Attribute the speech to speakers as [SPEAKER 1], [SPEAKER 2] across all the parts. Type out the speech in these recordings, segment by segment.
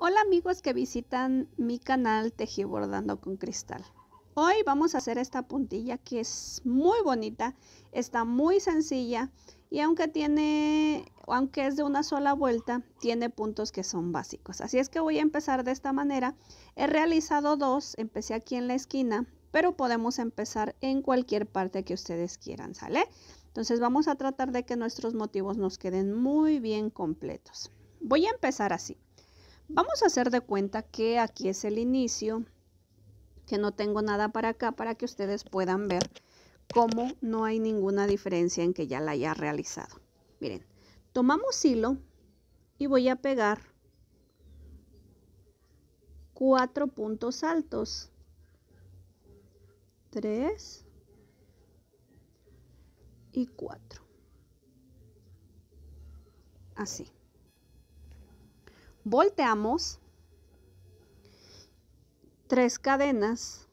[SPEAKER 1] Hola amigos que visitan mi canal Bordando con Cristal. Hoy vamos a hacer esta puntilla que es muy bonita, está muy sencilla y aunque tiene, aunque es de una sola vuelta, tiene puntos que son básicos. Así es que voy a empezar de esta manera. He realizado dos, empecé aquí en la esquina, pero podemos empezar en cualquier parte que ustedes quieran, ¿sale? Entonces vamos a tratar de que nuestros motivos nos queden muy bien completos. Voy a empezar así. Vamos a hacer de cuenta que aquí es el inicio, que no tengo nada para acá para que ustedes puedan ver cómo no hay ninguna diferencia en que ya la haya realizado. Miren, tomamos hilo y voy a pegar cuatro puntos altos. Tres y cuatro. Así volteamos tres cadenas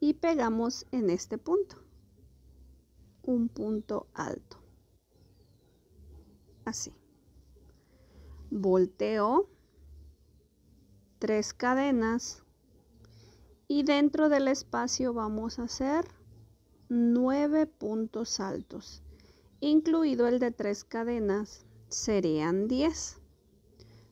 [SPEAKER 1] y pegamos en este punto un punto alto así volteo tres cadenas y dentro del espacio vamos a hacer nueve puntos altos incluido el de tres cadenas serían diez.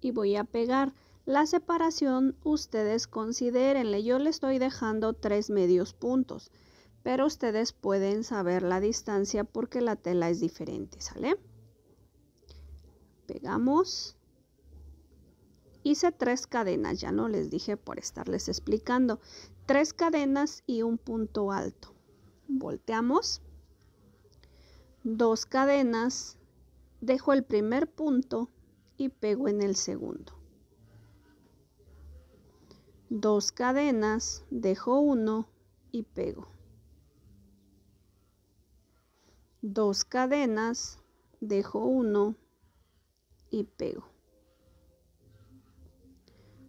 [SPEAKER 1] y voy a pegar. La separación ustedes considérenle, yo le estoy dejando tres medios puntos, pero ustedes pueden saber la distancia porque la tela es diferente, ¿sale? Pegamos. Hice tres cadenas, ya no les dije por estarles explicando. Tres cadenas y un punto alto. Volteamos. Dos cadenas. Dejo el primer punto y pego en el segundo. Dos cadenas, dejo uno y pego. Dos cadenas, dejo uno y pego.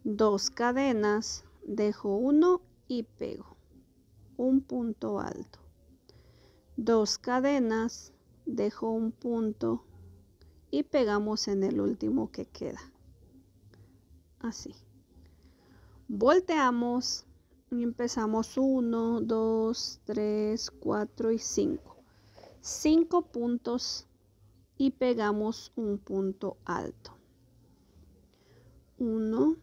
[SPEAKER 1] Dos cadenas, dejo uno y pego. Un punto alto. Dos cadenas, dejo un punto y pegamos en el último que queda. Así. Volteamos y empezamos 1, 2, 3, 4 y 5. 5 puntos y pegamos un punto alto. 1,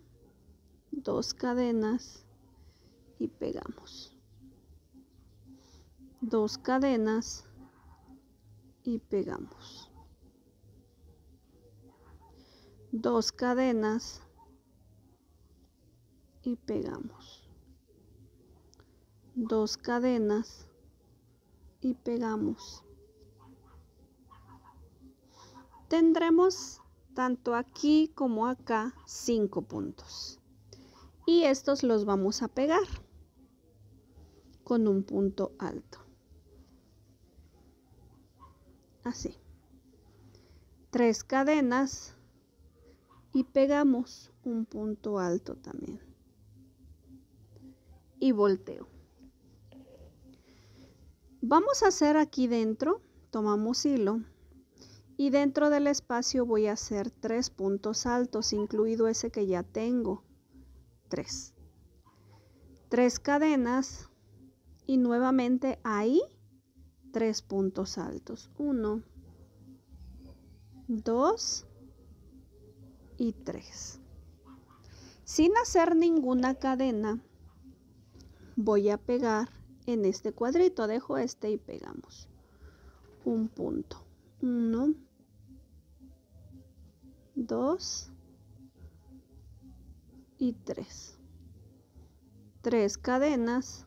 [SPEAKER 1] 2 cadenas y pegamos. 2 cadenas y pegamos. dos cadenas y pegamos dos cadenas y pegamos tendremos tanto aquí como acá cinco puntos y estos los vamos a pegar con un punto alto así tres cadenas y pegamos un punto alto también. Y volteo. Vamos a hacer aquí dentro, tomamos hilo y dentro del espacio voy a hacer tres puntos altos, incluido ese que ya tengo. Tres. Tres cadenas y nuevamente ahí tres puntos altos. Uno, dos, y 3. Sin hacer ninguna cadena, voy a pegar en este cuadrito. Dejo este y pegamos un punto. 1, 2 y 3. 3 cadenas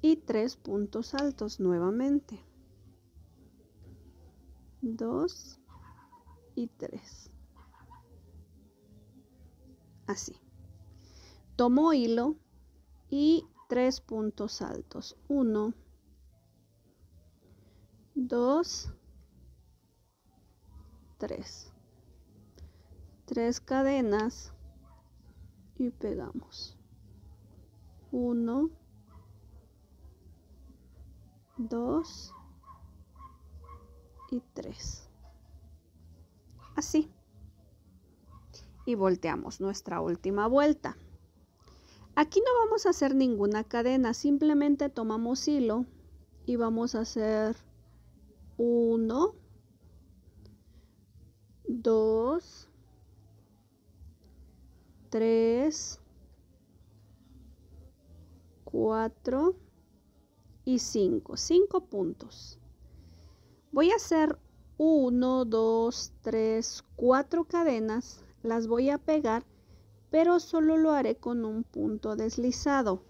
[SPEAKER 1] y 3 puntos altos nuevamente. 2 y 3. Así. Tomo hilo y tres puntos altos. 1, 2, 3. Tres cadenas y pegamos. 1, 2 y 3 así. Y volteamos nuestra última vuelta. Aquí no vamos a hacer ninguna cadena, simplemente tomamos hilo y vamos a hacer 1, 2, tres, 4 y cinco, 5 puntos. Voy a hacer 1, 2, 3, 4 cadenas, las voy a pegar, pero solo lo haré con un punto deslizado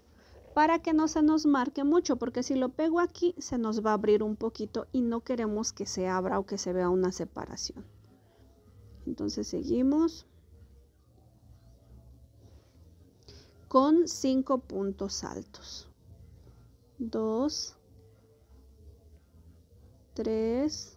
[SPEAKER 1] para que no se nos marque mucho, porque si lo pego aquí se nos va a abrir un poquito y no queremos que se abra o que se vea una separación. Entonces seguimos con 5 puntos altos. 2, 3,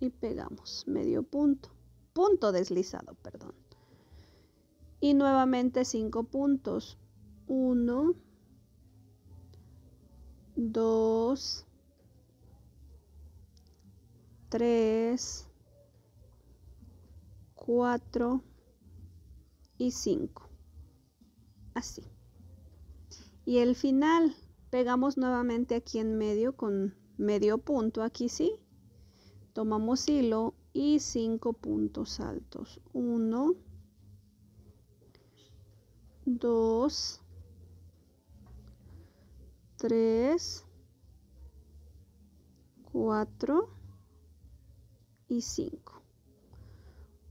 [SPEAKER 1] y pegamos medio punto, punto deslizado, perdón. Y nuevamente 5 puntos. 1, 2, 3, 4 y 5. Así. Y el final, pegamos nuevamente aquí en medio con medio punto, aquí sí, tomamos hilo y 5 puntos altos 1 2 3 4 y 5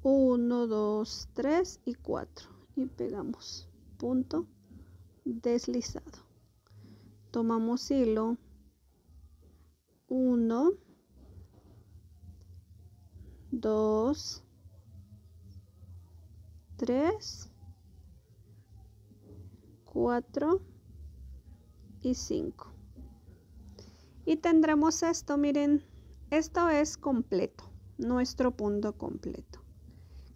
[SPEAKER 1] 1 2 3 y 4 y pegamos punto deslizado tomamos hilo 1 2, 3, 4 y 5. Y tendremos esto, miren, esto es completo, nuestro punto completo.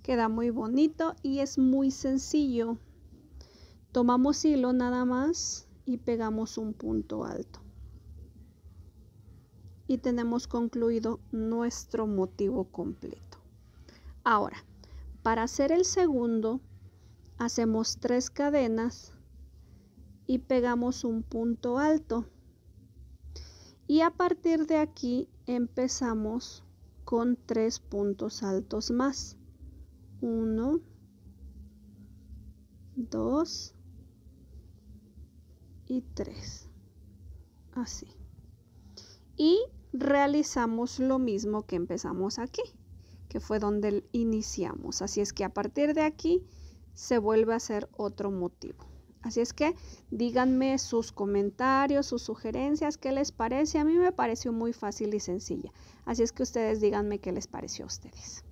[SPEAKER 1] Queda muy bonito y es muy sencillo. Tomamos hilo nada más y pegamos un punto alto y tenemos concluido nuestro motivo completo. Ahora, para hacer el segundo, hacemos tres cadenas y pegamos un punto alto. Y a partir de aquí empezamos con tres puntos altos más. Uno, dos y tres. Así. Y realizamos lo mismo que empezamos aquí, que fue donde iniciamos. Así es que a partir de aquí se vuelve a hacer otro motivo. Así es que díganme sus comentarios, sus sugerencias, qué les parece. A mí me pareció muy fácil y sencilla. Así es que ustedes díganme qué les pareció a ustedes.